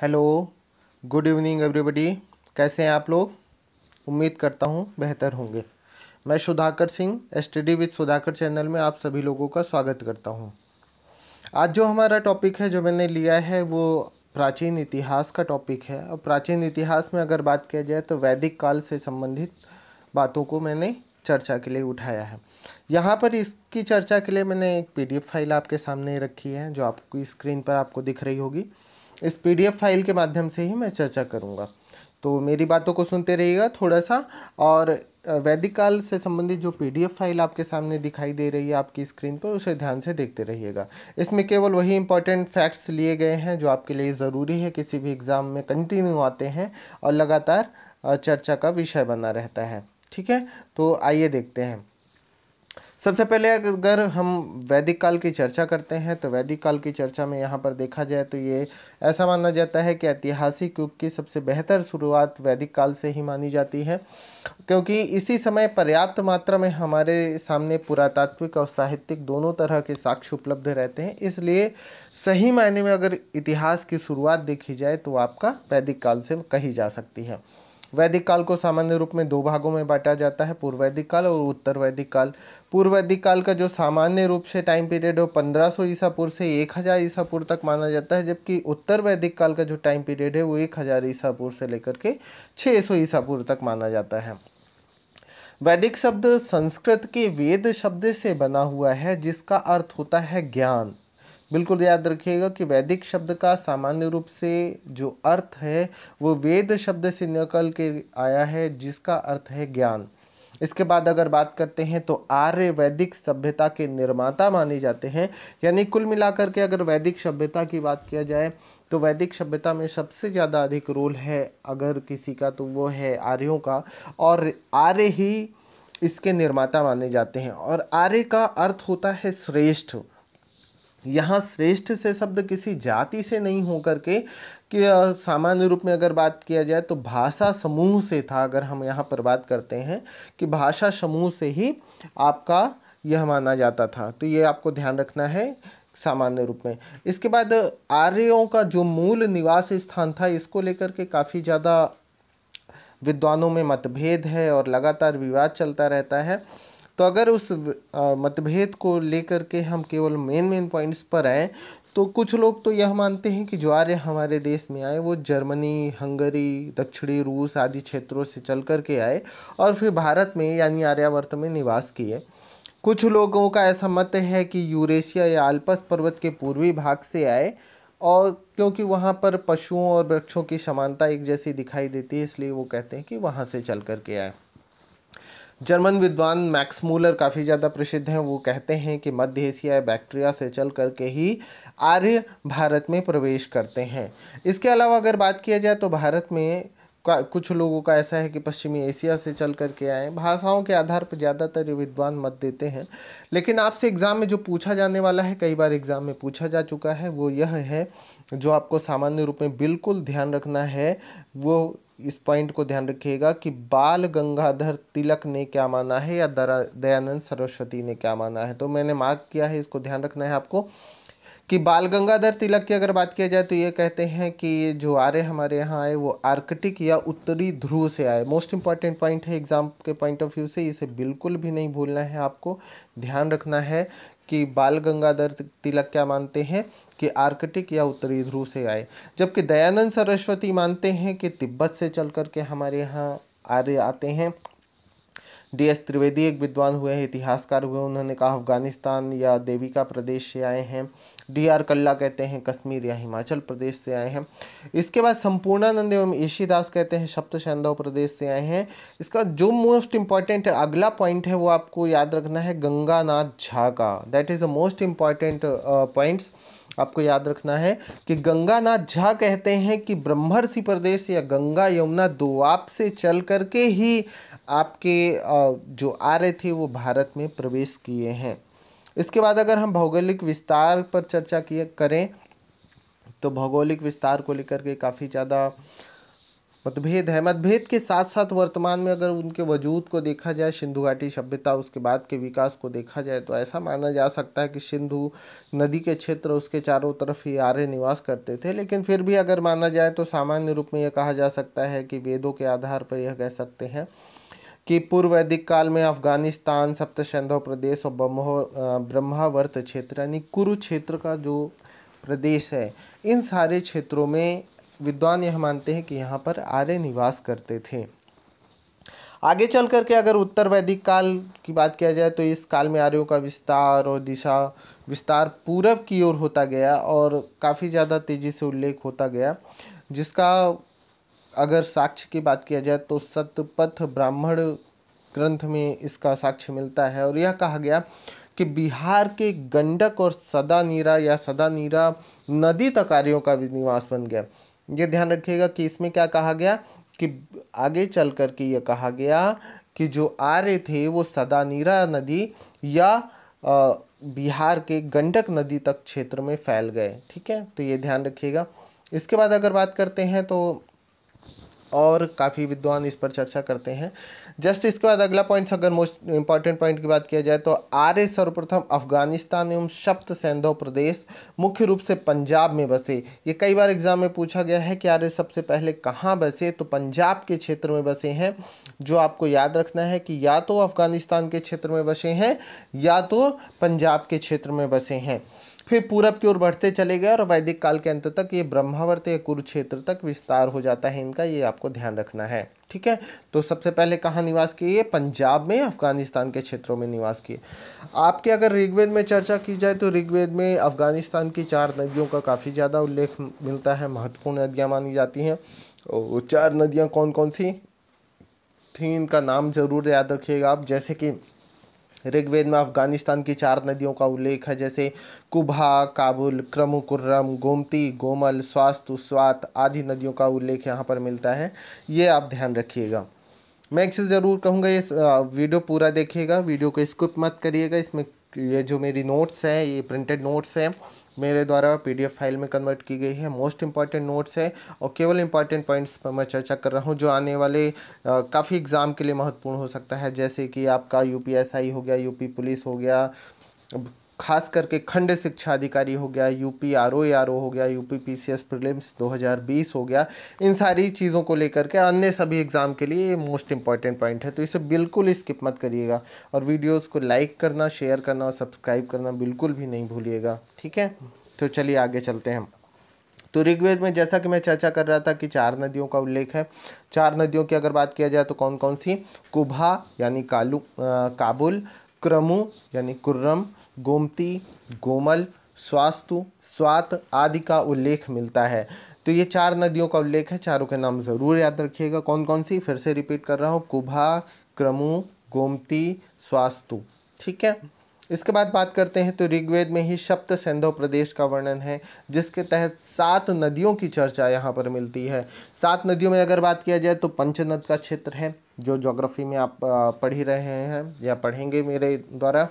hello good evening everybody कैसे हैं आप लोग उम्मीद करता हूँ बेहतर होंगे मैं सुधाकर सिंह डी विद सुधाकर चैनल में आप सभी लोगों का स्वागत करता हूँ आज जो हमारा टॉपिक है जो मैंने लिया है वो प्राचीन इतिहास का टॉपिक है और प्राचीन इतिहास में अगर बात किया जाए तो वैदिक काल से संबंधित बातों को मैंने चर्चा के लिए उठाया है यहाँ पर इसकी चर्चा के लिए मैंने एक पी फाइल आपके सामने रखी है जो आपकी स्क्रीन पर आपको दिख रही होगी इस पीडीएफ फाइल के माध्यम से ही मैं चर्चा करूँगा तो मेरी बातों को सुनते रहिएगा थोड़ा सा और वैदिक काल से संबंधित जो पीडीएफ फाइल आपके सामने दिखाई दे रही है आपकी स्क्रीन पर उसे ध्यान से देखते रहिएगा इसमें केवल वही इंपॉर्टेंट फैक्ट्स लिए गए हैं जो आपके लिए ज़रूरी है किसी भी एग्ज़ाम में कंटिन्यू आते हैं और लगातार चर्चा का विषय बना रहता है ठीक है तो आइए देखते हैं सबसे पहले अगर हम वैदिक काल की चर्चा करते हैं तो वैदिक काल की चर्चा में यहाँ पर देखा जाए तो ये ऐसा माना जाता है कि ऐतिहासिक युग की सबसे बेहतर शुरुआत वैदिक काल से ही मानी जाती है क्योंकि इसी समय पर्याप्त मात्रा में हमारे सामने पुरातात्विक और साहित्यिक दोनों तरह के साक्ष्य उपलब्ध रहते हैं इसलिए सही मायने में अगर इतिहास की शुरुआत देखी जाए तो आपका वैदिक काल से कही जा सकती है वैदिक काल को सामान्य रूप में दो भागों में बांटा जाता है पूर्व वैदिक काल और उत्तर वैदिक काल पूर्व वैदिक काल का जो सामान्य रूप से टाइम पीरियड है वो पंद्रह सौ ईसापुर से एक हज़ार ईसापुर तक माना जाता है जबकि उत्तर वैदिक काल का जो टाइम पीरियड है वो एक हज़ार ईसापुर से लेकर के छः सौ ईसापुर तक माना जाता है वैदिक शब्द संस्कृत के वेद शब्द से बना हुआ है जिसका अर्थ होता है ज्ञान बिल्कुल याद रखिएगा कि वैदिक शब्द का सामान्य रूप से जो अर्थ है वो वेद शब्द से निकल के आया है जिसका अर्थ है ज्ञान इसके बाद अगर बात करते हैं तो आर्य वैदिक सभ्यता के निर्माता माने जाते हैं यानी कुल मिलाकर के अगर वैदिक सभ्यता की बात किया जाए तो वैदिक सभ्यता में सबसे ज़्यादा अधिक रोल है अगर किसी का तो वो है आर्यों का और आर्य ही इसके निर्माता माने जाते हैं और आर्य का अर्थ होता है श्रेष्ठ यहाँ श्रेष्ठ से शब्द किसी जाति से नहीं हो करके कि सामान्य रूप में अगर बात किया जाए तो भाषा समूह से था अगर हम यहाँ पर बात करते हैं कि भाषा समूह से ही आपका यह माना जाता था तो ये आपको ध्यान रखना है सामान्य रूप में इसके बाद आर्यों का जो मूल निवास स्थान था इसको लेकर के काफ़ी ज़्यादा विद्वानों में मतभेद है और लगातार विवाद चलता रहता है तो अगर उस मतभेद को लेकर के हम केवल मेन मेन पॉइंट्स पर आए तो कुछ लोग तो यह मानते हैं कि जो आर्य हमारे देश में आए वो जर्मनी हंगरी दक्षिणी रूस आदि क्षेत्रों से चल कर के आए और फिर भारत में यानी आर्यावर्त में निवास किए कुछ लोगों का ऐसा मत है कि यूरेशिया या आल्पस पर्वत के पूर्वी भाग से आए और क्योंकि वहाँ पर पशुओं और वृक्षों की समानता एक जैसी दिखाई देती है इसलिए वो कहते हैं कि वहाँ से चल कर के आए जर्मन विद्वान मैक्स मूलर काफ़ी ज़्यादा प्रसिद्ध हैं वो कहते हैं कि मध्य एशिया बैक्टीरिया से चल करके ही आर्य भारत में प्रवेश करते हैं इसके अलावा अगर बात किया जाए तो भारत में कुछ लोगों का ऐसा है कि पश्चिमी एशिया से चल कर के आए भाषाओं के आधार पर ज़्यादातर विद्वान मत देते हैं लेकिन आपसे एग्ज़ाम में जो पूछा जाने वाला है कई बार एग्ज़ाम में पूछा जा चुका है वो यह है जो आपको सामान्य रूप में बिल्कुल ध्यान रखना है वो इस पॉइंट को ध्यान रखिएगा कि बाल गंगाधर तिलक ने क्या माना है या दयानंद सरस्वती ने क्या माना है तो मैंने मार्क किया है इसको ध्यान रखना है आपको कि बाल गंगाधर तिलक की अगर बात किया जाए तो ये कहते हैं कि ये जो आर्य हमारे यहाँ आए वो आर्कटिक या उत्तरी ध्रुव से आए मोस्ट इंपॉर्टेंट पॉइंट है एग्जाम के पॉइंट ऑफ व्यू से इसे बिल्कुल भी नहीं भूलना है आपको ध्यान रखना है कि बाल गंगाधर तिलक क्या मानते हैं कि आर्कटिक या उत्तरी ध्रुव से आए जबकि दयानंद सरस्वती मानते हैं कि तिब्बत से चल करके हमारे यहाँ आर्य आते हैं डी एस त्रिवेदी एक विद्वान हुए हैं इतिहासकार हुए उन्होंने कहा अफगानिस्तान या देविका प्रदेश से आए हैं डी आर कल्ला कहते हैं कश्मीर या हिमाचल प्रदेश से आए हैं इसके बाद संपूर्णानंद एवं ईशीदास कहते हैं सप्त शैंदव प्रदेश से आए हैं इसका जो मोस्ट इम्पॉर्टेंट अगला पॉइंट है वो आपको याद रखना है गंगानाथ झा का that is the most important points आपको याद रखना है कि गंगानाथ झा कहते हैं कि ब्रह्मर्षि प्रदेश या गंगा यमुना दोआब से चल करके ही आपके जो आर्य थे वो भारत में प्रवेश किए हैं इसके बाद अगर हम भौगोलिक विस्तार पर चर्चा किए करें तो भौगोलिक विस्तार को लेकर के काफ़ी ज़्यादा मतभेद है मतभेद के साथ साथ वर्तमान में अगर उनके वजूद को देखा जाए सिंधु घाटी सभ्यता उसके बाद के विकास को देखा जाए तो ऐसा माना जा सकता है कि सिंधु नदी के क्षेत्र उसके चारों तरफ ही आर्य निवास करते थे लेकिन फिर भी अगर माना जाए तो सामान्य रूप में यह कहा जा सकता है कि वेदों के आधार पर यह कह सकते हैं कि पूर्व वैदिक काल में अफगानिस्तान सप्तसंधव प्रदेश और ब्रह्मावर्त क्षेत्र यानी कुरुक्षेत्र का जो प्रदेश है इन सारे क्षेत्रों में विद्वान यह मानते हैं कि यहाँ पर आर्य निवास करते थे आगे चल करके अगर उत्तर वैदिक काल की बात किया जाए तो इस काल में आर्यों का विस्तार और दिशा विस्तार पूरब की ओर होता गया और काफ़ी ज़्यादा तेज़ी से उल्लेख होता गया जिसका अगर साक्ष्य की बात किया जाए तो सतपथ ब्राह्मण ग्रंथ में इसका साक्ष्य मिलता है और यह कहा गया कि बिहार के गंडक और सदा नीरा या सदा नीरा नदी तक आर्यों का निवास बन गया ये ध्यान रखिएगा कि इसमें क्या कहा गया कि आगे चल कर के ये कहा गया कि जो आर्य थे वो सदानीरा नदी या बिहार के गंडक नदी तक क्षेत्र में फैल गए ठीक है तो ये ध्यान रखिएगा इसके बाद अगर बात करते हैं तो और काफ़ी विद्वान इस पर चर्चा करते हैं जस्ट इसके बाद अगला पॉइंट अगर मोस्ट इंपॉर्टेंट पॉइंट की बात किया जाए तो आर्य सर्वप्रथम अफगानिस्तान एवं शप्त सैंधव प्रदेश मुख्य रूप से पंजाब में बसे ये कई बार एग्जाम में पूछा गया है कि आर्य सबसे पहले कहाँ बसे तो पंजाब के क्षेत्र में बसे हैं जो आपको याद रखना है कि या तो अफगानिस्तान के क्षेत्र में बसे हैं या तो पंजाब के क्षेत्र में बसे हैं फिर पूरब की ओर बढ़ते चले गए और वैदिक काल के अंत तक ये ब्रह्मावर्त या कुरुक्षेत्र तक विस्तार हो जाता है इनका ये आपको ध्यान रखना है ठीक है तो सबसे पहले कहाँ निवास किए पंजाब में अफगानिस्तान के क्षेत्रों में निवास किए आपके अगर ऋग्वेद में चर्चा की जाए तो ऋग्वेद में अफगानिस्तान की चार नदियों का काफ़ी ज़्यादा उल्लेख मिलता है महत्वपूर्ण नदियाँ मानी जाती हैं और चार नदियाँ कौन कौन सी थी इनका नाम ज़रूर याद रखिएगा आप जैसे कि ऋग्वेद में अफगानिस्तान की चार नदियों का उल्लेख है जैसे कुभा काबुल क्रमुकुर्रम गोमती गोमल स्वास्तु स्वात आदि नदियों का उल्लेख यहाँ पर मिलता है ये आप ध्यान रखिएगा मैं एक से ज़रूर कहूँगा ये वीडियो पूरा देखिएगा वीडियो को स्किप मत करिएगा इसमें ये जो मेरी नोट्स हैं ये प्रिंटेड नोट्स हैं मेरे द्वारा पीडीएफ फाइल में कन्वर्ट की गई है मोस्ट इंपॉर्टेंट नोट्स है और केवल इंपॉर्टेंट पॉइंट्स पर मैं चर्चा कर रहा हूँ जो आने वाले काफ़ी एग्ज़ाम के लिए महत्वपूर्ण हो सकता है जैसे कि आपका यू हो गया यूपी पुलिस हो गया खास करके खंड शिक्षा अधिकारी हो गया U P R O R O हो गया U P P C S prelims दो हज़ार बीस हो गया इन सारी चीज़ों को लेकर के अन्य सभी एग्ज़ाम के लिए ये मोस्ट इंपॉर्टेंट पॉइंट है तो इसे बिल्कुल स्किप मत करिएगा और वीडियोज़ को लाइक करना शेयर करना और सब्सक्राइब करना बिल्कुल भी नहीं भूलिएगा ठीक है तो चलिए आगे चलते हैं तो ऋग्वेद में जैसा कि मैं चर्चा कर रहा था कि चार नदियों का उल्लेख है चार नदियों की अगर बात किया जाए तो कौन कौन सी कुभा यानी कालू आ, काबुल क्रमु यानी कुर्रम गोमती गोमल स्वास्तु स्वात आदि का उल्लेख मिलता है तो ये चार नदियों का उल्लेख है चारों के नाम ज़रूर याद रखिएगा कौन कौन सी फिर से रिपीट कर रहा हूँ कुभा क्रमु गोमती स्वास्तु ठीक है इसके बाद बात करते हैं तो ऋग्वेद में ही सप्त सेंधो प्रदेश का वर्णन है जिसके तहत सात नदियों की चर्चा यहाँ पर मिलती है सात नदियों में अगर बात किया जाए तो पंचनद का क्षेत्र है जो जोग्राफी में आप पढ़ ही रहे हैं या पढ़ेंगे मेरे द्वारा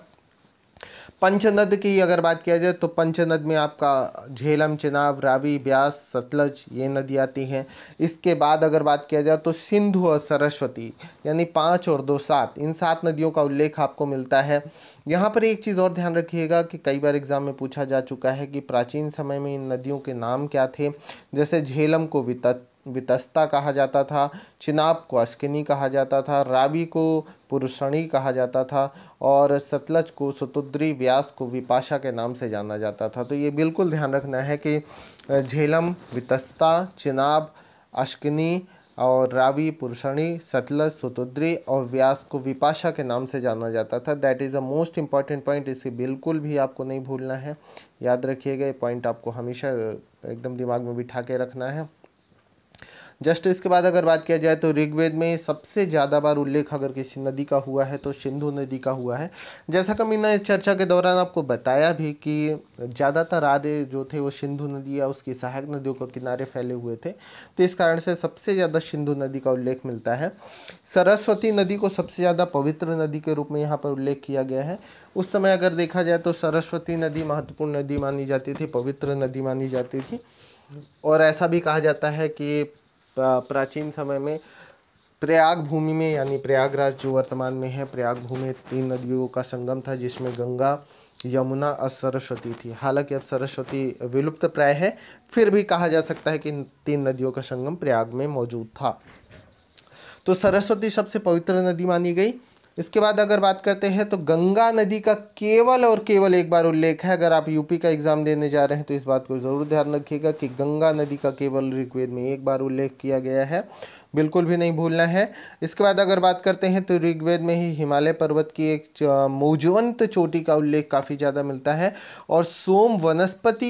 पंचनद की अगर बात किया जाए तो पंचनद में आपका झेलम चिनाब रावी ब्यास सतलज ये नदी आती हैं इसके बाद अगर बात किया जाए तो सिंधु और सरस्वती यानी पाँच और दो सात इन सात नदियों का उल्लेख आपको मिलता है यहाँ पर एक चीज़ और ध्यान रखिएगा कि कई बार एग्जाम में पूछा जा चुका है कि प्राचीन समय में इन नदियों के नाम क्या थे जैसे झेलम को वितत वितस्ता कहा जाता था चिनाब को अश्किनी कहा जाता था रावी को पुरुषणी कहा जाता था और सतलज को सतुद्री व्यास को विपाशा के नाम से जाना जाता था तो ये बिल्कुल ध्यान रखना है कि झेलम वितस्ता चिनाब अश्किनी और रावी पुरुषणी सतलज सुतुद्री और व्यास को विपाशा के नाम से जाना जाता था that is the most important point इसे बिल्कुल भी आपको नहीं भूलना है याद रखिएगा ये पॉइंट आपको हमेशा एकदम दिमाग में बिठा के रखना है जस्ट इसके बाद अगर बात किया जाए तो ऋग्वेद में सबसे ज़्यादा बार उल्लेख अगर किसी नदी का हुआ है तो सिंधु नदी का हुआ है जैसा कि मैंने चर्चा के दौरान आपको बताया भी कि ज़्यादातर आर्य जो थे वो सिंधु नदी या उसकी सहायक नदियों के किनारे फैले हुए थे तो इस कारण से सबसे ज़्यादा सिंधु नदी का उल्लेख मिलता है सरस्वती नदी को सबसे ज़्यादा पवित्र नदी के रूप में यहाँ पर उल्लेख किया गया है उस समय अगर देखा जाए तो सरस्वती नदी महत्वपूर्ण नदी मानी जाती थी पवित्र नदी मानी जाती थी और ऐसा भी कहा जाता है कि प्राचीन समय में प्रयाग भूमि में यानी प्रयागराज जो वर्तमान में है प्रयाग भूमि तीन नदियों का संगम था जिसमें गंगा यमुना और सरस्वती थी हालांकि अब सरस्वती विलुप्त प्राय है फिर भी कहा जा सकता है कि तीन नदियों का संगम प्रयाग में मौजूद था तो सरस्वती सबसे पवित्र नदी मानी गई इसके बाद अगर बात करते हैं तो गंगा नदी का केवल और केवल एक बार उल्लेख है अगर आप यूपी का एग्ज़ाम देने जा रहे हैं तो इस बात को ज़रूर ध्यान रखिएगा कि गंगा नदी का केवल ऋग्वेद में एक बार उल्लेख किया गया है बिल्कुल भी नहीं भूलना है इसके बाद अगर बात करते हैं तो ऋग्वेद में ही हिमालय पर्वत की एक मौजवंत चोटी का उल्लेख काफ़ी ज़्यादा मिलता है और सोम वनस्पति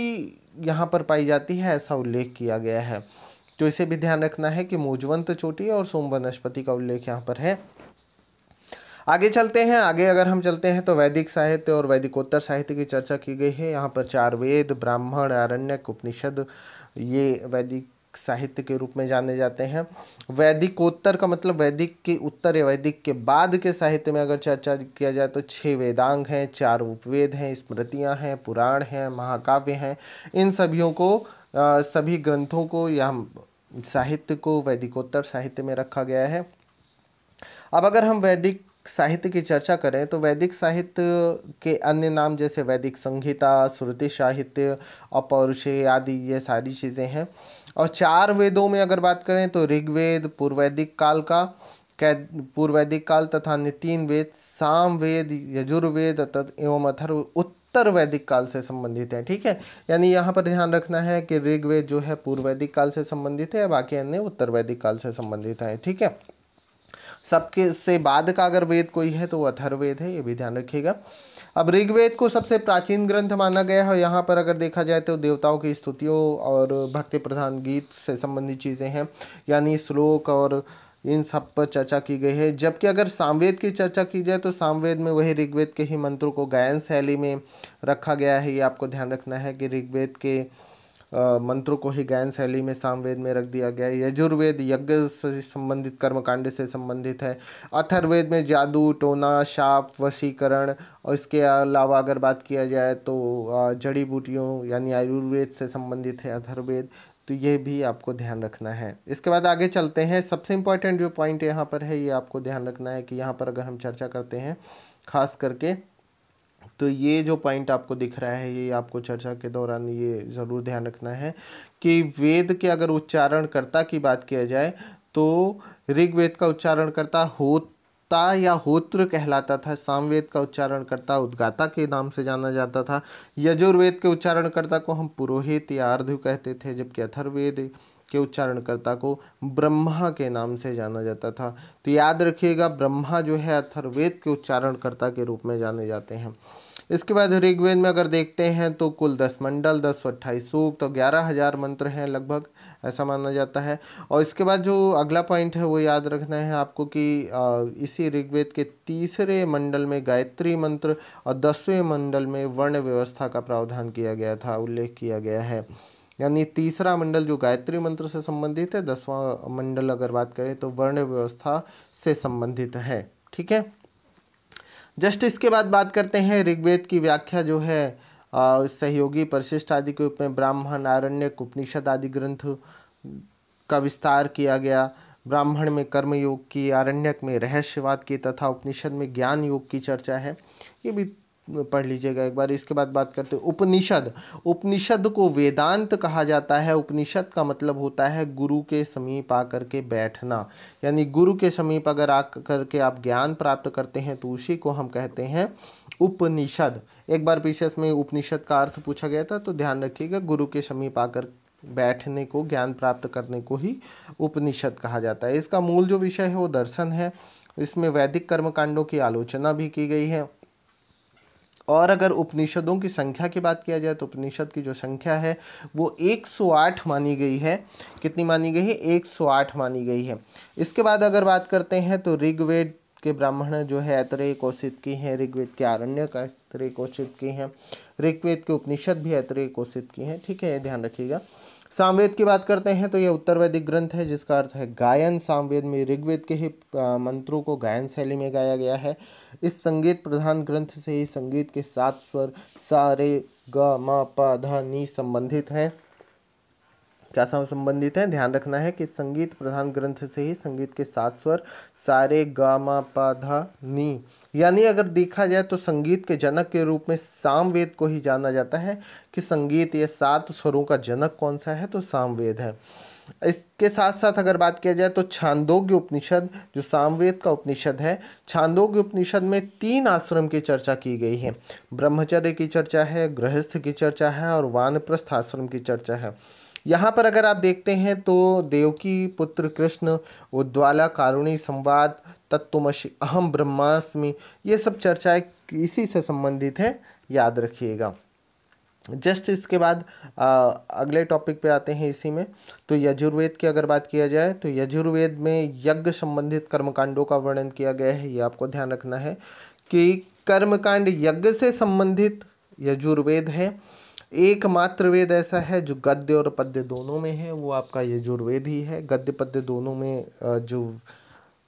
यहाँ पर पाई जाती है ऐसा उल्लेख किया गया है तो इसे भी ध्यान रखना है कि मौजवंत चोटी और सोम वनस्पति का उल्लेख यहाँ पर है आगे चलते हैं आगे अगर हम चलते हैं तो वैदिक साहित्य और वैदिकोत्तर साहित्य की चर्चा की गई है यहाँ पर चार वेद ब्राह्मण आरण्यक उपनिषद ये वैदिक साहित्य के रूप में जाने जाते हैं वैदिकोत्तर का मतलब वैदिक के उत्तर या वैदिक के बाद के साहित्य में अगर चर्चा किया जाए तो छह वेदांग हैं चार उपवेद हैं स्मृतियाँ हैं पुराण हैं महाकाव्य हैं इन सभीों को आ, सभी ग्रंथों को या साहित्य को वैदिकोत्तर साहित्य में रखा गया है अब अगर हम वैदिक साहित्य की चर्चा करें तो वैदिक साहित्य के अन्य नाम जैसे वैदिक संहिता श्रुति साहित्य अपौरुषे आदि ये सारी चीज़ें हैं और चार वेदों में अगर बात करें तो ऋग्वेद पूर्वैदिक काल का कैद पूर्वैदिक काल तथा नितिन वेद साम वेद यजुर्वेद एवं अथर्व उत्तर वैदिक काल से संबंधित है ठीक है यानी यहाँ पर ध्यान रखना है कि ऋग्वेद जो है पूर्व वैदिक काल से संबंधित है बाकी अन्य उत्तर वैदिक काल से संबंधित है ठीक है सबके से बाद का अगर वेद कोई है तो वो अथर्वेद है ये भी ध्यान रखिएगा अब ऋग्वेद को सबसे प्राचीन ग्रंथ माना गया है और यहाँ पर अगर देखा जाए तो देवताओं की स्तुतियों और भक्ति प्रधान गीत से संबंधित चीज़ें हैं यानी श्लोक और इन सब पर चर्चा की गई है जबकि अगर सामवेद की चर्चा की जाए तो सामवेद में वही ऋग्वेद के ही मंत्रों को गायन शैली में रखा गया है ये आपको ध्यान रखना है कि ऋग्वेद के मंत्रों को ही गायन शैली में सामवेद में रख दिया गया है यजुर्वेद यज्ञ से संबंधित कर्मकांड से संबंधित है अथर्वेद में जादू टोना शाप वशीकरण और इसके अलावा अगर बात किया जाए तो जड़ी बूटियों यानी आयुर्वेद से संबंधित है अथर्वेद तो ये भी आपको ध्यान रखना है इसके बाद आगे चलते हैं सबसे इम्पॉर्टेंट जो पॉइंट यहाँ पर है ये आपको ध्यान रखना है कि यहाँ पर अगर हम चर्चा करते हैं खास करके तो ये जो पॉइंट आपको दिख रहा है ये आपको चर्चा के दौरान ये ज़रूर ध्यान रखना है कि वेद के अगर उच्चारणकर्ता की बात किया जाए तो ऋग्वेद का उच्चारणकर्ता हो ता या होत्र कहलाता था सामवेद का उच्चारणकर्ता उद्गाता के नाम से जाना जाता था यजुर्वेद के उच्चारणकर्ता को हम पुरोहित या अर्ध कहते थे जबकि अथर्वेद के उच्चारणकर्ता को ब्रह्मा के नाम से जाना जाता था तो याद रखिएगा ब्रह्मा जो है अथर्वेद के उच्चारणकर्ता के रूप में जाने जाते हैं इसके बाद ऋग्वेद में अगर देखते हैं तो कुल दस मंडल दस सौ अट्ठाईस सूक्त तो ग्यारह हज़ार मंत्र हैं लगभग ऐसा माना जाता है और इसके बाद जो अगला पॉइंट है वो याद रखना है आपको कि इसी ऋग्वेद के तीसरे मंडल में गायत्री मंत्र और दसवें मंडल में वर्ण व्यवस्था का प्रावधान किया गया था उल्लेख किया गया है यानी तीसरा मंडल जो गायत्री मंत्र से संबंधित है दसवां मंडल अगर बात करें तो वर्ण व्यवस्था से संबंधित है ठीक है जस्ट इसके बाद बात करते हैं ऋग्वेद की व्याख्या जो है सहयोगी परिशिष्ट आदि के रूप में ब्राह्मण आरण्य उपनिषद आदि ग्रंथ का विस्तार किया गया ब्राह्मण में कर्मयोग की आरण्यक में रहस्यवाद की तथा उपनिषद में ज्ञान योग की चर्चा है ये भी पढ़ लीजिएगा एक बार इसके बाद बात करते हैं उपनिषद उपनिषद को वेदांत कहा जाता है उपनिषद का मतलब होता है गुरु के समीप आकर के बैठना यानी गुरु के समीप अगर आ करके आप ज्ञान प्राप्त करते हैं तो उसी को हम कहते हैं उपनिषद एक बार पीछे में उपनिषद का अर्थ पूछा गया था तो ध्यान रखिएगा गुरु के समीप आकर बैठने को ज्ञान प्राप्त करने को ही उपनिषद कहा जाता है इसका मूल जो विषय है वो दर्शन है इसमें वैदिक कर्मकांडों की आलोचना भी की गई है और अगर उपनिषदों की संख्या की बात किया जाए तो उपनिषद की जो संख्या है वो 108 मानी गई है कितनी मानी गई है 108 मानी गई है इसके बाद अगर बात करते हैं तो ऋग्वेद के ब्राह्मण जो है ऐतरेय कोषित की हैं ऋग्वेद के आरण्य का ऐतरेय कोषित की हैं ऋग्वेद के उपनिषद भी ऐतरेय कोषित की हैं ठीक है ये ध्यान रखिएगा सामवेद की बात करते हैं तो यह उत्तर वैदिक ग्रंथ है जिसका अर्थ है गायन सामवेद में ऋग्वेद के ही मंत्रों को गायन शैली में गाया गया है इस संगीत प्रधान ग्रंथ से ही संगीत के सात स्वर सारे ग म प ध नी संबंधित हैं क्या संबंधित है ध्यान रखना है कि संगीत प्रधान ग्रंथ से ही संगीत के सात स्वर सारे गामा पाधा नी यानी अगर देखा जाए तो संगीत के जनक के रूप में सामवेद को ही जाना जाता है कि संगीत ये सात स्वरों का जनक कौन सा है तो सामवेद है इसके साथ साथ अगर बात किया जाए तो छांदोग्य उपनिषद जो सामवेद का उपनिषद है छांदोग्य उपनिषद में तीन आश्रम की चर्चा की गई है ब्रह्मचर्य की चर्चा है गृहस्थ की चर्चा है और वानप्रस्थ आश्रम की चर्चा है यहाँ पर अगर आप देखते हैं तो देवकी पुत्र कृष्ण उद्वाला कारुणी संवाद तत्वमशी अहम ब्रह्मास्मि ये सब चर्चाएं इसी से संबंधित है याद रखिएगा जस्ट इसके बाद आ, अगले टॉपिक पे आते हैं इसी में तो यजुर्वेद की अगर बात किया जाए तो यजुर्वेद में यज्ञ संबंधित कर्मकांडों का वर्णन किया गया है ये आपको ध्यान रखना है कि कर्मकांड यज्ञ से संबंधित यजुर्वेद है एकमात्र वेद ऐसा है जो गद्य और पद्य दोनों में है वो आपका यजुर्वेद ही है गद्य पद्य दोनों में जो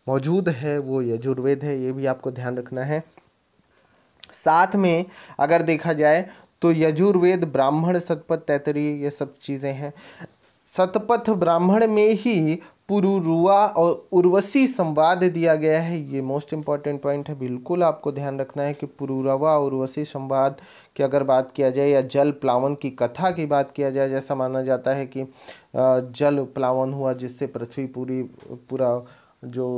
मौजूद है वो यजुर्वेद है ये भी आपको ध्यान रखना है साथ में अगर देखा जाए तो यजुर्वेद ब्राह्मण सतपथ तैतरीय ये सब चीज़ें हैं सतपथ ब्राह्मण में ही पुरुरुआ और उर्वशी संवाद दिया गया है ये मोस्ट इम्पॉर्टेंट पॉइंट है बिल्कुल आपको ध्यान रखना है कि पुरुरुआ और उर्वशी संवाद की अगर बात किया जाए या जल प्लावन की कथा की बात किया जाए जैसा माना जाता है कि जल प्लावन हुआ जिससे पृथ्वी पूरी पूरा जो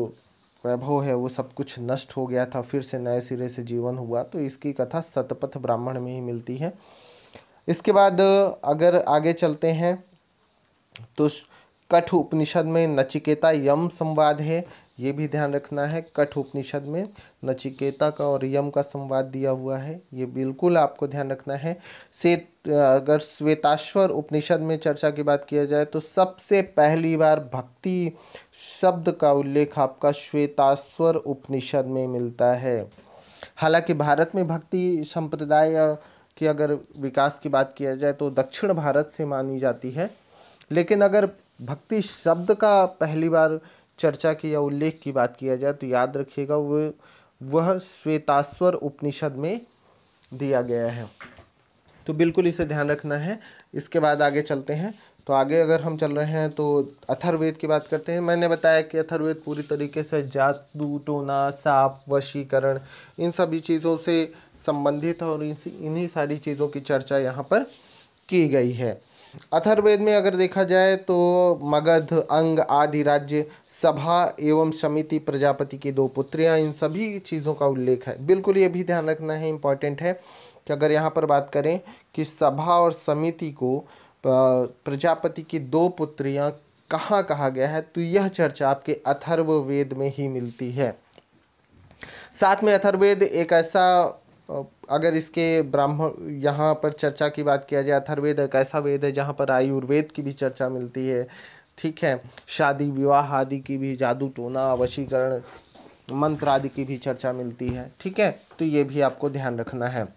वैभव है वो सब कुछ नष्ट हो गया था फिर से नए सिरे से जीवन हुआ तो इसकी कथा सतपथ ब्राह्मण में ही मिलती है इसके बाद अगर आगे चलते हैं तो कठ उपनिषद में नचिकेता यम संवाद है ये भी ध्यान रखना है कठ उपनिषद में नचिकेता का और यम का संवाद दिया हुआ है ये बिल्कुल आपको ध्यान रखना है से अगर श्वेताश्वर उपनिषद में चर्चा की बात किया जाए तो सबसे पहली बार भक्ति शब्द का उल्लेख आपका श्वेताश्वर उपनिषद में मिलता है हालांकि भारत में भक्ति संप्रदाय की अगर विकास की बात किया जाए तो दक्षिण भारत से मानी जाती है लेकिन अगर भक्ति शब्द का पहली बार चर्चा की या उल्लेख की बात किया जाए तो याद रखिएगा वह वह श्वेताश्वर उपनिषद में दिया गया है तो बिल्कुल इसे ध्यान रखना है इसके बाद आगे चलते हैं तो आगे अगर हम चल रहे हैं तो अथर्वेद की बात करते हैं मैंने बताया कि अथर्वेद पूरी तरीके से जादू टोना साप वशीकरण इन सभी चीज़ों से संबंधित है और इन्हीं सारी चीज़ों की चर्चा यहाँ पर की गई है अथर्वेद में अगर देखा जाए तो मगध अंग आदि राज्य सभा एवं समिति प्रजापति की दो पुत्रियां इन सभी चीज़ों का उल्लेख है बिल्कुल ये भी ध्यान रखना है इम्पॉर्टेंट है कि अगर यहाँ पर बात करें कि सभा और समिति को प्रजापति की दो पुत्रियां कहाँ कहा गया है तो यह चर्चा आपके अथर्ववेद में ही मिलती है साथ में अथर्वेद एक ऐसा अगर इसके ब्राह्मण यहाँ पर चर्चा की बात किया जाए अथर्वेद एक ऐसा वेद है जहाँ पर आयुर्वेद की भी चर्चा मिलती है ठीक है शादी विवाह आदि की भी जादू टोना वशीकरण मंत्र आदि की भी चर्चा मिलती है ठीक है तो ये भी आपको ध्यान रखना है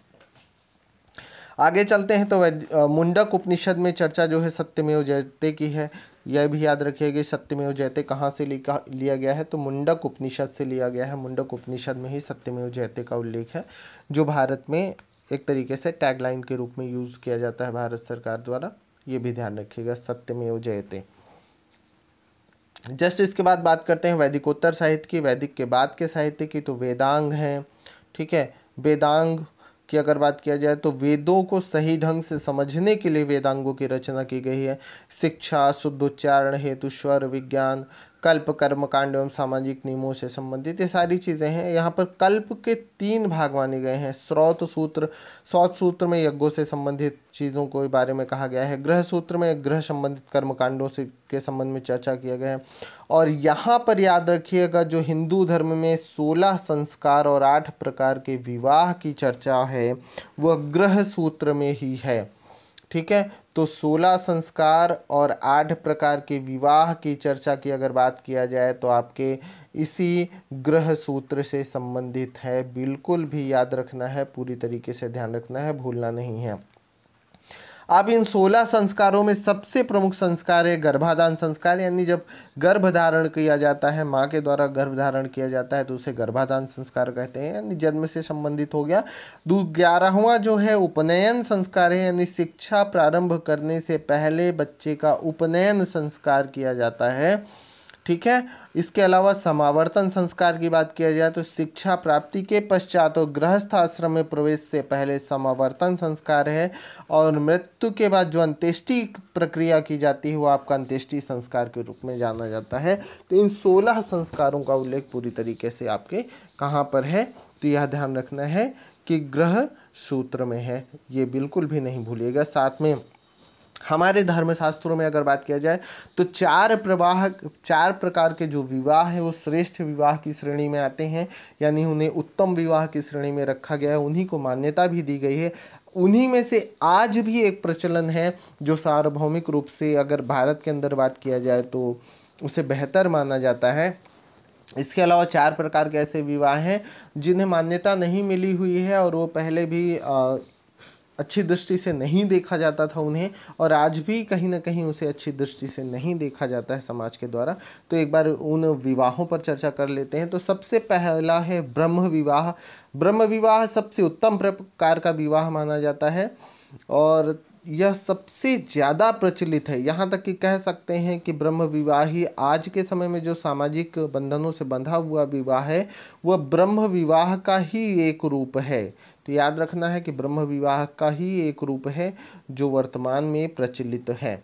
आगे चलते हैं तो मुंडक उपनिषद में चर्चा जो है सत्यमेव जयते की है यह भी याद रखिएगा सत्यमेव जयते कहाँ से लिया गया है तो मुंडक उपनिषद से लिया गया है मुंडक उपनिषद में ही सत्यमेव जयते का उल्लेख है जो भारत में एक तरीके से टैगलाइन के रूप में यूज़ किया जाता है भारत सरकार द्वारा ये भी ध्यान रखिएगा सत्यमेव जयते जस्ट इसके बाद बात करते हैं वैदिकोत्तर साहित्य की वैदिक के बाद के साहित्य की तो वेदांग है ठीक है वेदांग की अगर बात किया जाए तो वेदों को सही ढंग से समझने के लिए वेदांगों की रचना की गई है शिक्षा शुद्ध उच्चारण हेतु स्वर विज्ञान कल्प कर्म कांड एवं सामाजिक नियमों से संबंधित ये सारी चीज़ें हैं यहाँ पर कल्प के तीन भाग माने गए हैं स्रोत सूत्र स्रोत सूत्र में यज्ञों से संबंधित चीज़ों के बारे में कहा गया है ग्रह सूत्र में ग्रह संबंधित कर्मकांडों से के संबंध में चर्चा किया गया है और यहाँ पर याद रखिएगा जो हिंदू धर्म में सोलह संस्कार और आठ प्रकार के विवाह की चर्चा है वह ग्रह सूत्र में ही है ठीक है तो सोलह संस्कार और आठ प्रकार के विवाह की चर्चा की अगर बात किया जाए तो आपके इसी ग्रह सूत्र से संबंधित है बिल्कुल भी याद रखना है पूरी तरीके से ध्यान रखना है भूलना नहीं है आप इन सोलह संस्कारों में सबसे प्रमुख संस्कार है गर्भाधान संस्कार यानी जब गर्भ धारण किया जाता है माँ के द्वारा गर्भ धारण किया जाता है तो उसे गर्भाधान संस्कार कहते हैं यानी जन्म से संबंधित हो गया ग्यारहवा जो है उपनयन संस्कार है यानी शिक्षा प्रारंभ करने से पहले बच्चे का उपनयन संस्कार किया जाता है ठीक है इसके अलावा समावर्तन संस्कार की बात किया जाए तो शिक्षा प्राप्ति के पश्चात और तो गृहस्थ आश्रम में प्रवेश से पहले समावर्तन संस्कार है और मृत्यु के बाद जो अंत्येष्टि प्रक्रिया की जाती है वो आपका अंत्येष्टि संस्कार के रूप में जाना जाता है तो इन सोलह संस्कारों का उल्लेख पूरी तरीके से आपके कहाँ पर है तो यह ध्यान रखना है कि ग्रह सूत्र में है ये बिल्कुल भी नहीं भूलिएगा साथ में हमारे धर्मशास्त्रों में अगर बात किया जाए तो चार प्रवाह चार प्रकार के जो विवाह है वो श्रेष्ठ विवाह की श्रेणी में आते हैं यानी उन्हें उत्तम विवाह की श्रेणी में रखा गया है उन्हीं को मान्यता भी दी गई है उन्हीं में से आज भी एक प्रचलन है जो सार्वभौमिक रूप से अगर भारत के अंदर बात किया जाए तो उसे बेहतर माना जाता है इसके अलावा चार प्रकार के ऐसे विवाह हैं जिन्हें मान्यता नहीं मिली हुई है और वो पहले भी अच्छी दृष्टि से नहीं देखा जाता था उन्हें और आज भी कहीं ना कहीं उसे अच्छी दृष्टि से नहीं देखा जाता है समाज के द्वारा तो एक बार उन विवाहों पर चर्चा कर लेते हैं तो सबसे पहला है ब्रह्म विवाह ब्रह्म विवाह सबसे उत्तम प्रकार का विवाह माना जाता है और यह सबसे ज़्यादा प्रचलित है यहाँ तक कि कह सकते हैं कि ब्रह्म विवाह ही आज के समय में जो सामाजिक बंधनों से बंधा हुआ विवाह है वह ब्रह्म विवाह का ही एक रूप है तो याद रखना है कि ब्रह्म विवाह का ही एक रूप है जो वर्तमान में प्रचलित है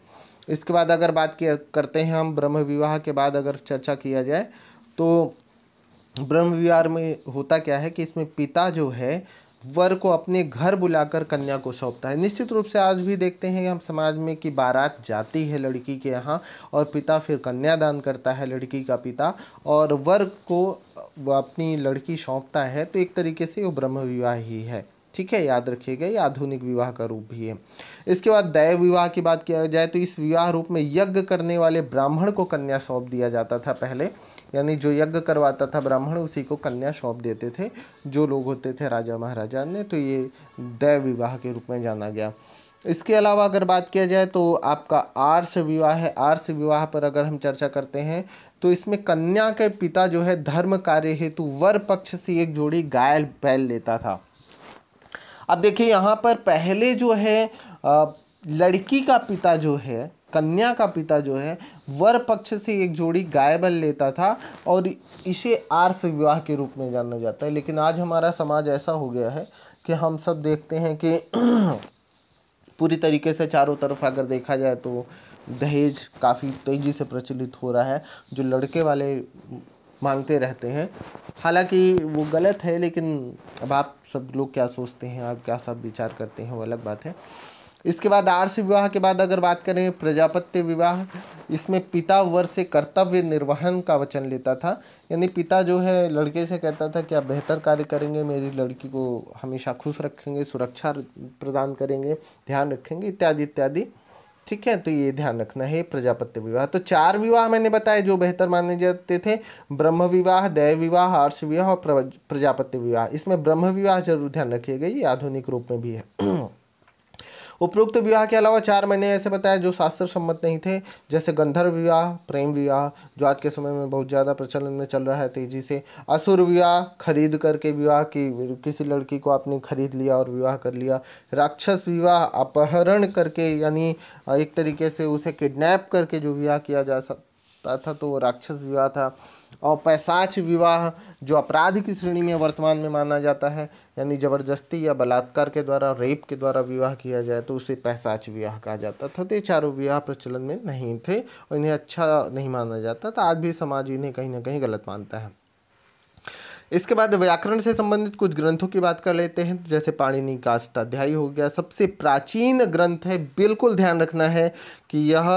इसके बाद अगर बात किया करते हैं हम ब्रह्म विवाह के बाद अगर चर्चा किया जाए तो ब्रह्म विवाह में होता क्या है कि इसमें पिता जो है वर को अपने घर बुलाकर कन्या को सौंपता है निश्चित रूप से आज भी देखते हैं हम समाज में कि बारात जाती है लड़की के यहाँ और पिता फिर कन्यादान करता है लड़की का पिता और वर को अपनी लड़की सौंपता है तो एक तरीके से वो ब्रह्म विवाह ही है ठीक है याद रखिएगा ये आधुनिक विवाह का रूप भी है इसके बाद दैव विवाह की बात किया जाए तो इस विवाह रूप में यज्ञ करने वाले ब्राह्मण को कन्या सौंप दिया जाता था पहले यानी जो यज्ञ करवाता था ब्राह्मण उसी को कन्या सौंप देते थे जो लोग होते थे राजा महाराजा ने तो ये दैव विवाह के रूप में जाना गया इसके अलावा अगर बात किया जाए तो आपका आर्स विवाह है आर्स विवाह पर अगर हम चर्चा करते हैं तो इसमें कन्या के पिता जो है धर्म कार्य हेतु वर पक्ष से एक जोड़ी गाय बैल लेता था अब देखिए यहाँ पर पहले जो है लड़की का पिता जो है कन्या का पिता जो है वर पक्ष से एक जोड़ी गाय बल लेता था और इसे आर्स विवाह के रूप में जाना जाता है लेकिन आज हमारा समाज ऐसा हो गया है कि हम सब देखते हैं कि पूरी तरीके से चारों तरफ अगर देखा जाए तो दहेज काफ़ी तेज़ी से प्रचलित हो रहा है जो लड़के वाले मांगते रहते हैं हालांकि वो गलत है लेकिन अब आप सब लोग क्या सोचते हैं आप क्या सब विचार करते हैं वो अलग बात है इसके बाद आर्ष विवाह के बाद अगर बात करें प्रजापत्य विवाह इसमें पिता वर से कर्तव्य निर्वहन का वचन लेता था यानी पिता जो है लड़के से कहता था कि आप बेहतर कार्य करेंगे मेरी लड़की को हमेशा खुश रखेंगे सुरक्षा प्रदान करेंगे ध्यान रखेंगे इत्यादि इत्यादि ठीक है तो ये ध्यान रखना है प्रजापत्य विवाह तो चार विवाह मैंने बताए जो बेहतर माने जाते थे ब्रह्म विवाह दैव विवाह हर्ष विवाह और प्रजापत्य विवाह इसमें ब्रह्म विवाह जरूर ध्यान रखिएगा ये आधुनिक रूप में भी है उपरोक्त विवाह के अलावा चार महीने ऐसे बताया जो शास्त्र सम्मत नहीं थे जैसे गंधर्व विवाह प्रेम विवाह जो आज के समय में बहुत ज़्यादा प्रचलन में चल रहा है तेजी से असुर विवाह खरीद करके विवाह की किसी लड़की को आपने खरीद लिया और विवाह कर लिया राक्षस विवाह अपहरण करके यानी एक तरीके से उसे किडनैप करके जो विवाह किया जा सकता था तो वो राक्षस विवाह था और पैसाच विवाह जो अपराध की श्रेणी में वर्तमान में माना जाता है यानी जबरदस्ती या बलात्कार के द्वारा रेप के द्वारा विवाह किया जाए तो उसे पैसाच विवाह कहा जाता था तो ये चारों विवाह प्रचलन में नहीं थे और इन्हें अच्छा नहीं माना जाता था तो आज भी समाज इन्हें कहीं ना कहीं गलत मानता है इसके बाद व्याकरण से संबंधित कुछ ग्रंथों की बात कर लेते हैं जैसे पाणिनि का अष्टाध्यायी हो गया सबसे प्राचीन ग्रंथ है बिल्कुल ध्यान रखना है कि यह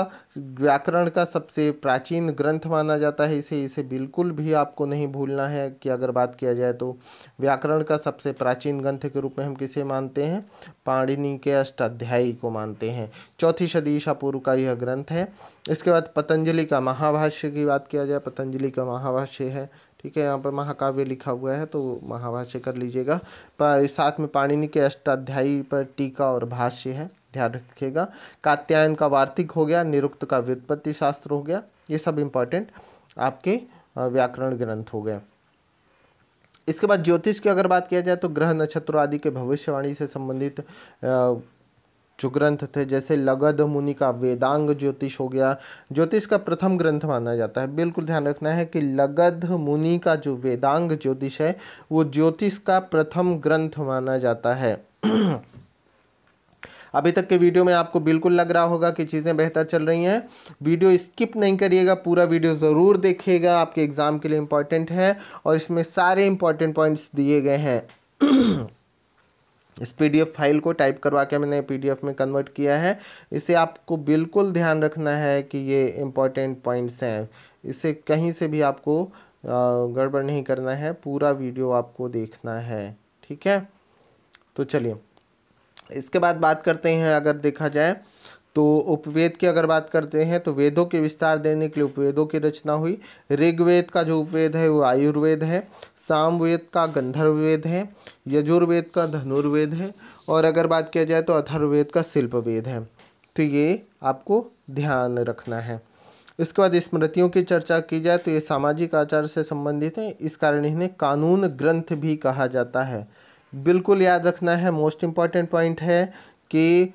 व्याकरण का सबसे प्राचीन ग्रंथ माना जाता है इसे इसे बिल्कुल भी आपको नहीं भूलना है कि अगर बात किया जाए तो व्याकरण का सबसे प्राचीन ग्रंथ के रूप में हम किसे मानते हैं पाणिनि के अष्टाध्यायी को मानते हैं चौथी सदी ईसा पूर्व का यह ग्रंथ है इसके बाद पतंजलि का महाभाष्य की बात किया जाए पतंजलि का महाभाष्य है ठीक है यहाँ पर महाकाव्य लिखा हुआ है तो महाभाष्य कर लीजिएगा पर साथ में पाणिनि के अष्टाध्यायी पर टीका और भाष्य है ध्यान रखिएगा कात्यायन का वार्तिक हो गया निरुक्त का व्युत्पत्ति शास्त्र हो गया ये सब इम्पॉर्टेंट आपके व्याकरण ग्रंथ हो गए इसके बाद ज्योतिष की अगर बात किया जाए तो ग्रह नक्षत्र आदि के भविष्यवाणी से संबंधित जो ग्रंथ थे जैसे लगद मुनि का वेदांग ज्योतिष हो गया ज्योतिष का प्रथम ग्रंथ माना जाता है बिल्कुल ध्यान रखना है कि लगद मुनि का जो वेदांग ज्योतिष है वो ज्योतिष का प्रथम ग्रंथ माना जाता है अभी तक के वीडियो में आपको बिल्कुल लग रहा होगा कि चीज़ें बेहतर चल रही हैं वीडियो स्किप नहीं करिएगा पूरा वीडियो ज़रूर देखिएगा आपके एग्ज़ाम के लिए इम्पॉर्टेंट है और इसमें सारे इम्पॉर्टेंट पॉइंट्स दिए गए हैं इस पीडीएफ फाइल को टाइप करवा के मैंने पीडीएफ में कन्वर्ट किया है इसे आपको बिल्कुल ध्यान रखना है कि ये इम्पॉर्टेंट पॉइंट्स हैं इसे कहीं से भी आपको गड़बड़ नहीं करना है पूरा वीडियो आपको देखना है ठीक है तो चलिए इसके बाद बात करते हैं अगर देखा जाए तो उपवेद की अगर बात करते हैं तो वेदों के विस्तार देने के लिए उपवेदों की रचना हुई ऋग्वेद का जो उपवेद है वो आयुर्वेद है सामवेद का गंधर्ववेद है यजुर्वेद का धनुर्वेद है और अगर बात किया जाए तो अथर्ववेद का शिल्प वेद है तो ये आपको ध्यान रखना है इसके बाद स्मृतियों की चर्चा की जाए तो ये सामाजिक आचार से संबंधित हैं इस कारण इन्हें कानून ग्रंथ भी कहा जाता है बिल्कुल याद रखना है मोस्ट इम्पॉर्टेंट पॉइंट है कि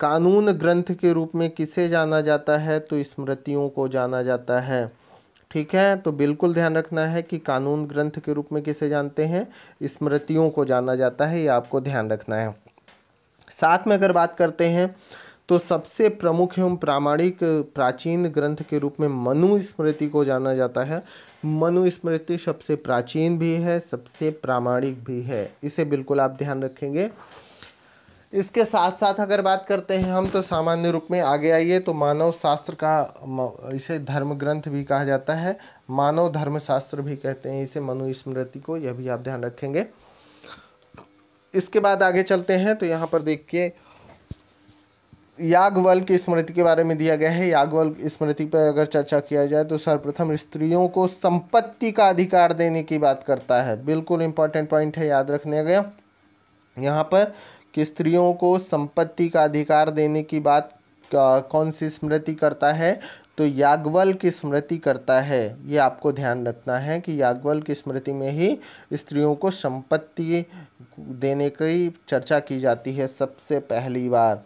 कानून ग्रंथ के रूप में किसे जाना जाता है तो स्मृतियों को जाना जाता है ठीक है तो बिल्कुल ध्यान रखना है कि कानून ग्रंथ के रूप में किसे जानते हैं स्मृतियों को जाना जाता है ये आपको ध्यान रखना है साथ में अगर बात करते हैं तो सबसे प्रमुख एवं प्रामाणिक प्राचीन ग्रंथ के रूप में मनुस्मृति को जाना जाता है मनुस्मृति सबसे प्राचीन भी है सबसे प्रामाणिक भी है इसे बिल्कुल आप ध्यान रखेंगे इसके साथ साथ अगर बात करते हैं हम तो सामान्य रूप में आगे आइए तो मानव शास्त्र का इसे धर्म ग्रंथ भी कहा जाता है मानव धर्म शास्त्र भी कहते हैं इसे मनुस्मृति को यह भी आप ध्यान रखेंगे इसके बाद आगे चलते हैं तो यहाँ पर देखिए यागवल की स्मृति के बारे में दिया गया है यागवल स्मृति पर अगर चर्चा किया जाए तो सर्वप्रथम स्त्रियों को संपत्ति का अधिकार देने की बात करता है बिल्कुल इंपॉर्टेंट पॉइंट है याद रखने गया यहाँ पर कि स्त्रियों को संपत्ति का अधिकार देने की बात कौन सी स्मृति करता है तो याग्वल की स्मृति करता है ये आपको ध्यान रखना है कि याग्वल की स्मृति में ही स्त्रियों को संपत्ति देने की चर्चा की जाती है सबसे पहली बार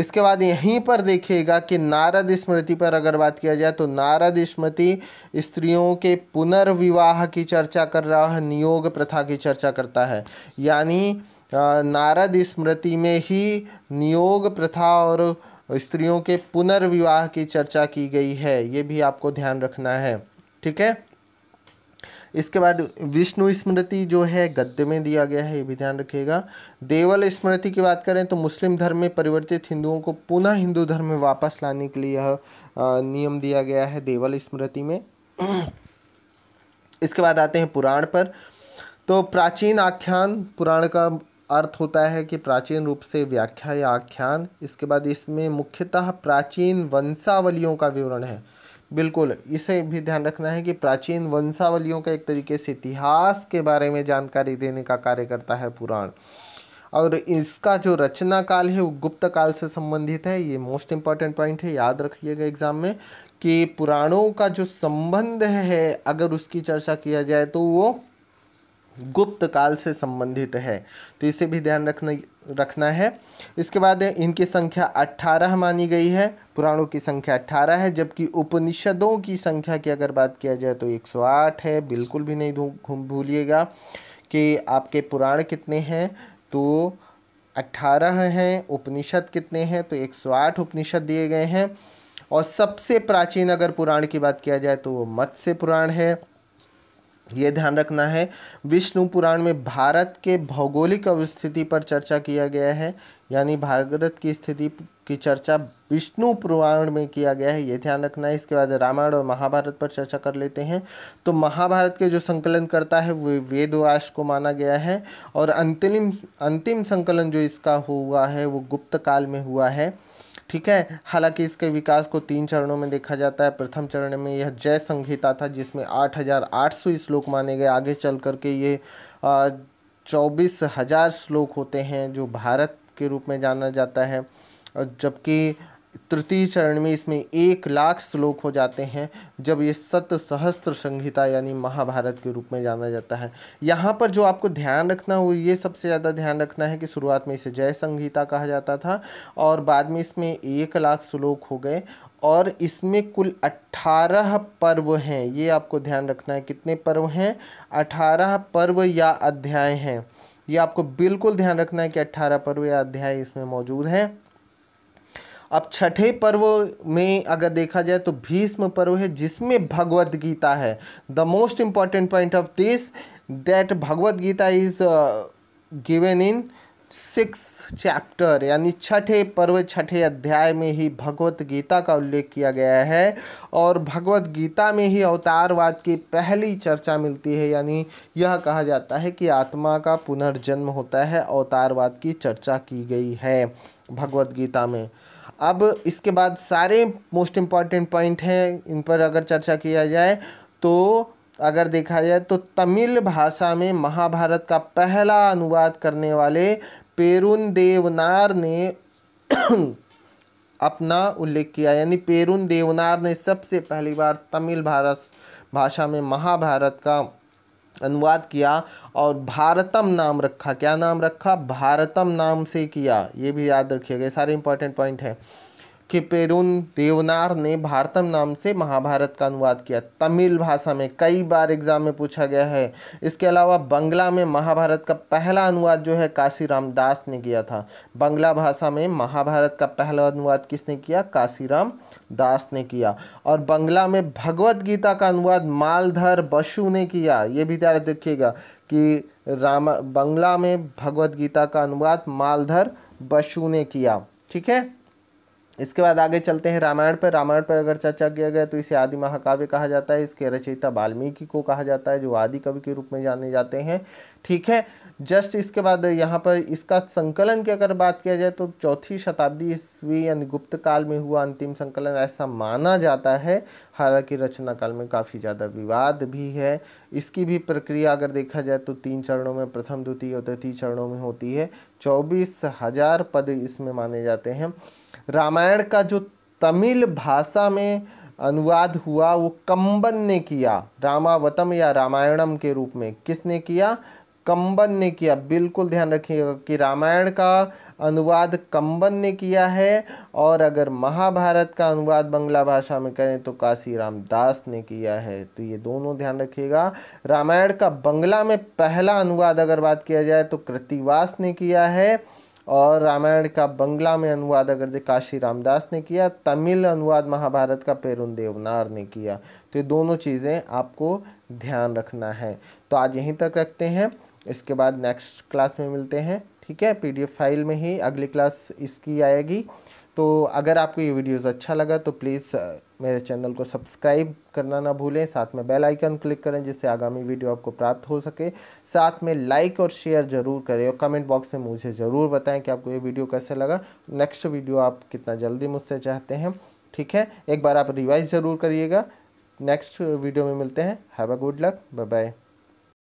इसके बाद यहीं पर देखिएगा कि नारद स्मृति पर अगर बात किया जाए तो नारद स्मृति स्त्रियों के पुनर्विवाह की चर्चा कर रहा है नियोग प्रथा की चर्चा करता है यानी नारद स्मृति में ही नियोग प्रथा और स्त्रियों के पुनर्विवाह की चर्चा की गई है ये भी आपको ध्यान रखना है ठीक है इसके बाद विष्णु स्मृति जो है गद्य में दिया गया है ये भी ध्यान रखिएगा देवल स्मृति की बात करें तो मुस्लिम धर्म में परिवर्तित हिंदुओं को पुनः हिंदू धर्म में वापस लाने के लिए यह नियम दिया गया है देवल स्मृति में इसके बाद आते हैं पुराण पर तो प्राचीन आख्यान पुराण का अर्थ होता है कि प्राचीन रूप से व्याख्या या आख्यान इसके बाद इसमें मुख्यतः प्राचीन वंशावलियों का विवरण है बिल्कुल इसे भी ध्यान रखना है कि प्राचीन वंशावलियों का एक तरीके से इतिहास के बारे में जानकारी देने का कार्य करता है पुराण और इसका जो रचना काल है वो गुप्त काल से संबंधित है ये मोस्ट इम्पॉर्टेंट पॉइंट है याद रखिएगा एग्जाम में कि पुराणों का जो संबंध है अगर उसकी चर्चा किया जाए तो वो गुप्त काल से संबंधित है तो इसे भी ध्यान रखना रखना है इसके बाद इनकी संख्या अट्ठारह मानी गई है पुराणों की संख्या अट्ठारह है जबकि उपनिषदों की संख्या की अगर बात किया जाए तो 108 है बिल्कुल भी नहीं भूलिएगा कि आपके पुराण कितने हैं तो अट्ठारह हैं उपनिषद कितने हैं तो 108 उपनिषद दिए गए हैं और सबसे प्राचीन अगर पुराण की बात किया जाए तो वो मत्स्य पुराण है ये ध्यान रखना है विष्णु पुराण में भारत के भौगोलिक अवस्थिति पर चर्चा किया गया है यानी भारत की स्थिति की चर्चा विष्णु पुराण में किया गया है ये ध्यान रखना है इसके बाद रामायण और महाभारत पर चर्चा कर लेते हैं तो महाभारत के जो संकलन करता है वो वेदव्यास को माना गया है और अंतिम अंतिम संकलन जो इसका हुआ है वो गुप्त काल में हुआ है ठीक है हालांकि इसके विकास को तीन चरणों में देखा जाता है प्रथम चरण में यह जय संहिता था जिसमें 8,800 श्लोक माने गए आगे चल करके ये चौबीस हज़ार श्लोक होते हैं जो भारत के रूप में जाना जाता है और जबकि तृतीय चरण में इसमें एक लाख श्लोक हो जाते हैं जब ये सत सहस्त्र संहिता यानी महाभारत के रूप में जाना जाता है यहाँ पर जो आपको ध्यान रखना हो ये सबसे ज़्यादा ध्यान रखना है कि शुरुआत में इसे जय संहिता कहा जाता था और बाद में इसमें एक लाख श्लोक हो गए और इसमें कुल अट्ठारह पर्व हैं ये आपको ध्यान रखना है कितने पर्व हैं अठारह पर्व या अध्याय हैं ये आपको बिल्कुल ध्यान रखना है कि अट्ठारह पर्व या अध्याय इसमें मौजूद हैं अब छठे पर्व में अगर देखा जाए तो भीष्म पर्व है जिसमें भगवत गीता है the most important point of this that Bhagavad Gita is given in six chapter यानी छठे पर्व छठे अध्याय में ही भगवत गीता का उल्लेख किया गया है और भगवत गीता में ही अवतारवाद की पहली चर्चा मिलती है यानी यह कहा जाता है कि आत्मा का पुनर्जन्म होता है अवतारवाद की चर्चा की गई है भगवत गीता में अब इसके बाद सारे मोस्ट इम्पॉर्टेंट पॉइंट हैं इन पर अगर चर्चा किया जाए तो अगर देखा जाए तो तमिल भाषा में महाभारत का पहला अनुवाद करने वाले पेरुन देवनार ने अपना उल्लेख किया यानी पेरुन देवनार ने सबसे पहली बार तमिल भारत भाषा में महाभारत का अनुवाद किया और भारतम नाम रखा क्या नाम रखा भारतम नाम से किया ये भी याद रखिएगा सारे इंपॉर्टेंट पॉइंट हैं किपेरुन देवनार ने भारतम नाम से महाभारत का अनुवाद किया तमिल भाषा में कई बार एग्जाम में पूछा गया है इसके अलावा बंगला में महाभारत का पहला अनुवाद जो है काशी रामदास ने किया था बंगला भाषा में महाभारत का पहला अनुवाद किसने किया काशीराम दास ने किया और बंगला में भगवद गीता का अनुवाद मालधर बसु ने किया ये भी ध्यान देखिएगा कि राम बंगला में भगवद गीता का अनुवाद मालधर बसु ने किया ठीक है इसके बाद आगे चलते हैं रामायण पर रामायण पर अगर चर्चा किया गया तो इसे आदि महाकाव्य कहा जाता है इसके रचयिता वाल्मीकि को कहा जाता है जो आदि कवि के रूप में जाने जाते हैं ठीक है जस्ट इसके बाद यहाँ पर इसका संकलन की अगर बात किया जाए तो चौथी शताब्दी ईस्वी यानी गुप्त काल में हुआ अंतिम संकलन ऐसा माना जाता है हालांकि रचना काल में काफ़ी ज़्यादा विवाद भी है इसकी भी प्रक्रिया अगर देखा जाए तो तीन चरणों में प्रथम द्वितीय और तृतीय चरणों में होती है चौबीस हज़ार पद इसमें माने जाते हैं रामायण का जो तमिल भाषा में अनुवाद हुआ वो कंबन ने किया रामावतम या रामायणम के रूप में किसने किया कंबन ने किया बिल्कुल ध्यान रखिएगा कि रामायण का अनुवाद कंबन ने किया है और अगर महाभारत का अनुवाद बंगला भाषा में करें तो काशी रामदास ने किया है तो ये दोनों ध्यान रखिएगा रामायण का बंगला में पहला अनुवाद अगर बात किया जाए तो कृतिवास ने किया है और रामायण का बंगला में अनुवाद अगर काशी रामदास ने किया तमिल अनुवाद महाभारत का पेरुन देवनार ने किया तो ये दोनों चीज़ें आपको ध्यान रखना है तो आज यहीं तक रखते हैं इसके बाद नेक्स्ट क्लास में मिलते हैं ठीक है पीडीएफ फाइल में ही अगली क्लास इसकी आएगी तो अगर आपको ये वीडियोज़ अच्छा लगा तो प्लीज़ मेरे चैनल को सब्सक्राइब करना ना भूलें साथ में बेल आइकन क्लिक करें जिससे आगामी वीडियो आपको प्राप्त हो सके साथ में लाइक और शेयर ज़रूर करें और कमेंट बॉक्स में मुझे ज़रूर बताएं कि आपको ये वीडियो कैसे लगा नेक्स्ट वीडियो आप कितना जल्दी मुझसे चाहते हैं ठीक है एक बार आप रिवाइज ज़रूर करिएगा नेक्स्ट वीडियो में मिलते हैं have a good luck bye bye